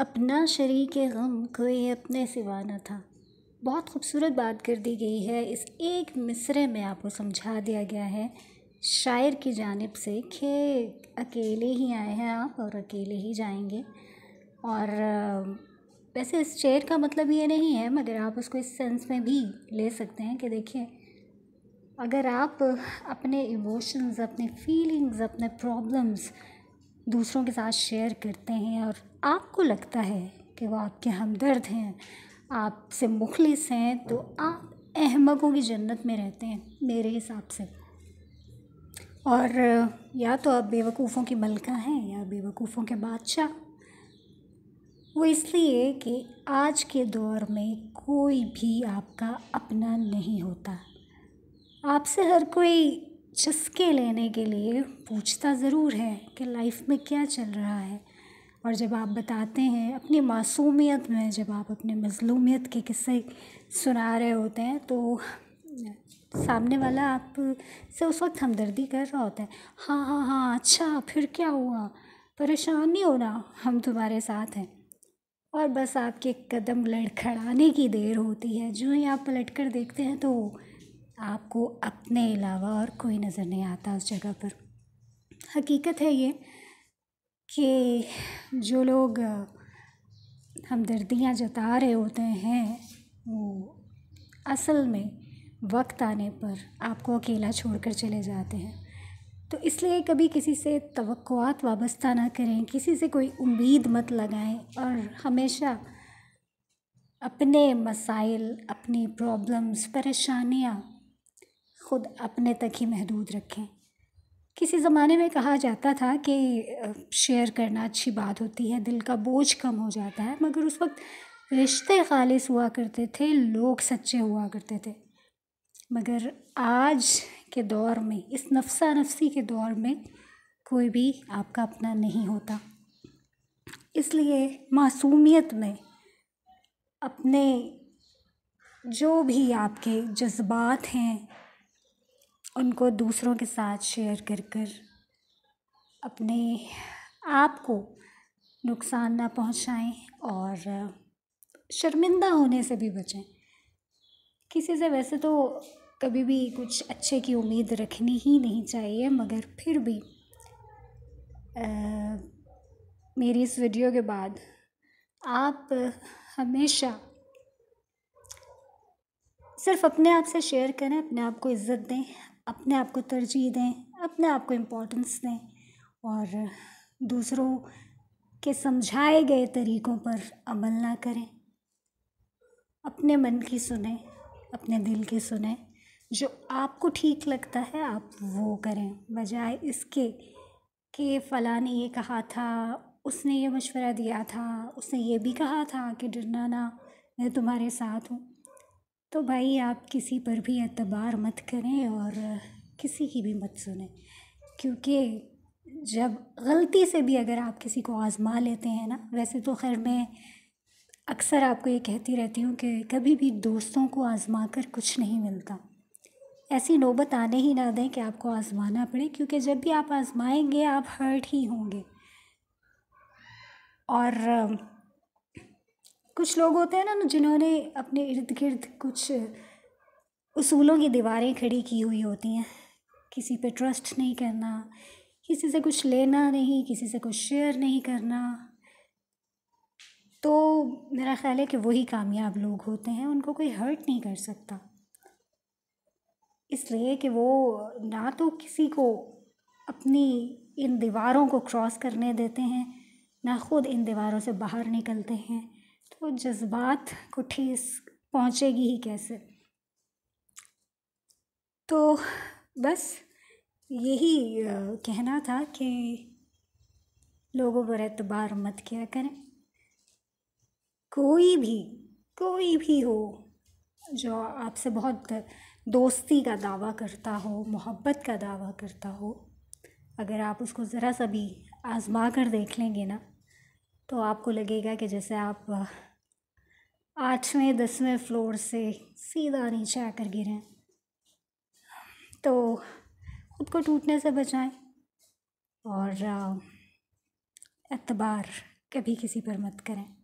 अपना शरीक गम कोई अपने सिवा न था बहुत खूबसूरत बात कर दी गई है इस एक मिसरे में आपको समझा दिया गया है शायर की जानब से कि अकेले ही आए हैं आप और अकेले ही जाएंगे और वैसे इस शेर का मतलब ये नहीं है मगर आप उसको इस सेंस में भी ले सकते हैं कि देखिए अगर आप अपने इमोशंस अपने फीलिंग्स अपने प्रॉब्लम्स दूसरों के साथ शेयर करते हैं और आपको लगता है कि वो आपके हमदर्द हैं आपसे मुखलिस हैं तो आप अहमकों की जन्नत में रहते हैं मेरे हिसाब से और या तो आप बेवकूफ़ों की मलका हैं या बेवकूफ़ों के बादशाह वो इसलिए कि आज के दौर में कोई भी आपका अपना नहीं होता आपसे हर कोई चस्के लेने के लिए पूछता ज़रूर है कि लाइफ में क्या चल रहा है और जब आप बताते हैं अपनी मासूमियत में जब आप अपने मज़लूमियत के किस्से सुना रहे होते हैं तो सामने वाला आप से उस वक्त हमदर्दी कर रहा होता है हाँ हाँ हाँ अच्छा फिर क्या हुआ परेशान नहीं होना हम तुम्हारे साथ हैं और बस आपके कदम लड़खड़ाने की देर होती है जो ही आप पलट कर देखते हैं तो आपको अपने अलावा और कोई नज़र नहीं आता उस जगह पर हकीकत है ये कि जो लोग हमदर्दियाँ जता रहे होते हैं वो असल में वक्त आने पर आपको अकेला छोड़कर चले जाते हैं तो इसलिए कभी किसी से तवक़ात वाबस्ता ना करें किसी से कोई उम्मीद मत लगाएं और हमेशा अपने मसाइल अपनी प्रॉब्लम्स परेशानियाँ खुद अपने तक ही महदूद रखें किसी ज़माने में कहा जाता था कि शेयर करना अच्छी बात होती है दिल का बोझ कम हो जाता है मगर उस वक्त रिश्ते खालिश हुआ करते थे लोग सच्चे हुआ करते थे मगर आज के दौर में इस नफसा नफसी के दौर में कोई भी आपका अपना नहीं होता इसलिए मासूमियत में अपने जो भी आपके जज्बात हैं उनको दूसरों के साथ शेयर कर कर अपने आप को नुकसान ना पहुंचाएं और शर्मिंदा होने से भी बचें किसी से वैसे तो कभी भी कुछ अच्छे की उम्मीद रखनी ही नहीं चाहिए मगर फिर भी आ, मेरी इस वीडियो के बाद आप हमेशा सिर्फ अपने आप से शेयर करें अपने आप को इज़्ज़त दें अपने आप को तरजीह दें अपने आप को इम्पोर्टेंस दें और दूसरों के समझाए गए तरीक़ों पर अमल ना करें अपने मन की सुने अपने दिल की सुने जो आपको ठीक लगता है आप वो करें बजाय इसके कि फ़लाँ ने ये कहा था उसने ये मशवरा दिया था उसने ये भी कहा था कि डरना ना मैं तुम्हारे साथ हूँ तो भाई आप किसी पर भी एतबार मत करें और किसी की भी मत सुने क्योंकि जब गलती से भी अगर आप किसी को आज़मा लेते हैं ना वैसे तो खैर मैं अक्सर आपको ये कहती रहती हूँ कि कभी भी दोस्तों को आज़मा कर कुछ नहीं मिलता ऐसी नौबत आने ही ना दें कि आपको आज़माना पड़े क्योंकि जब भी आप आज़माएंगे आप हर्ट ही होंगे और कुछ लोग होते हैं ना जिन्होंने अपने इर्द गिर्द कुछ उसूलों की दीवारें खड़ी की हुई होती हैं किसी पे ट्रस्ट नहीं करना किसी से कुछ लेना नहीं किसी से कुछ शेयर नहीं करना तो मेरा ख़्याल है कि वही कामयाब लोग होते हैं उनको कोई हर्ट नहीं कर सकता इसलिए कि वो ना तो किसी को अपनी इन दीवारों को क्रॉस करने देते हैं ना ख़ुद इन दीवारों से बाहर निकलते हैं तो जज्बात को ठेस पहुँचेगी ही कैसे तो बस यही कहना था कि लोगों पर एतबार मत किया करें कोई भी कोई भी हो जो आपसे बहुत दोस्ती का दावा करता हो मोहब्बत का दावा करता हो अगर आप उसको ज़रा सा भी आज़मा कर देख लेंगे ना तो आपको लगेगा कि जैसे आप आठवें दसवें फ्लोर से सीधा नीचे आकर गिरें तो खुद को टूटने से बचाएं और एतबार कभी किसी पर मत करें